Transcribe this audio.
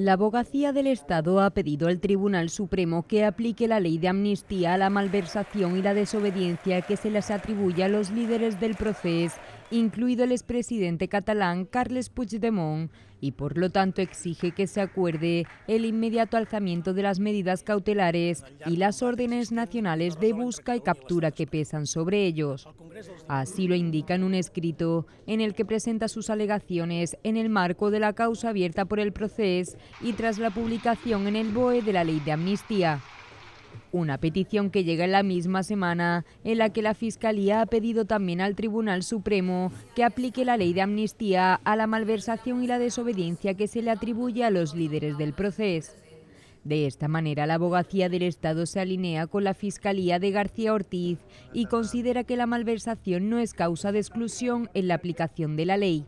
La abogacía del Estado ha pedido al Tribunal Supremo que aplique la ley de amnistía a la malversación y la desobediencia que se les atribuye a los líderes del proceso incluido el expresidente catalán Carles Puigdemont, y por lo tanto exige que se acuerde el inmediato alzamiento de las medidas cautelares y las órdenes nacionales de busca y captura que pesan sobre ellos. Así lo indica en un escrito en el que presenta sus alegaciones en el marco de la causa abierta por el proceso y tras la publicación en el BOE de la ley de amnistía. Una petición que llega en la misma semana en la que la Fiscalía ha pedido también al Tribunal Supremo que aplique la ley de amnistía a la malversación y la desobediencia que se le atribuye a los líderes del proceso. De esta manera, la abogacía del Estado se alinea con la Fiscalía de García Ortiz y considera que la malversación no es causa de exclusión en la aplicación de la ley.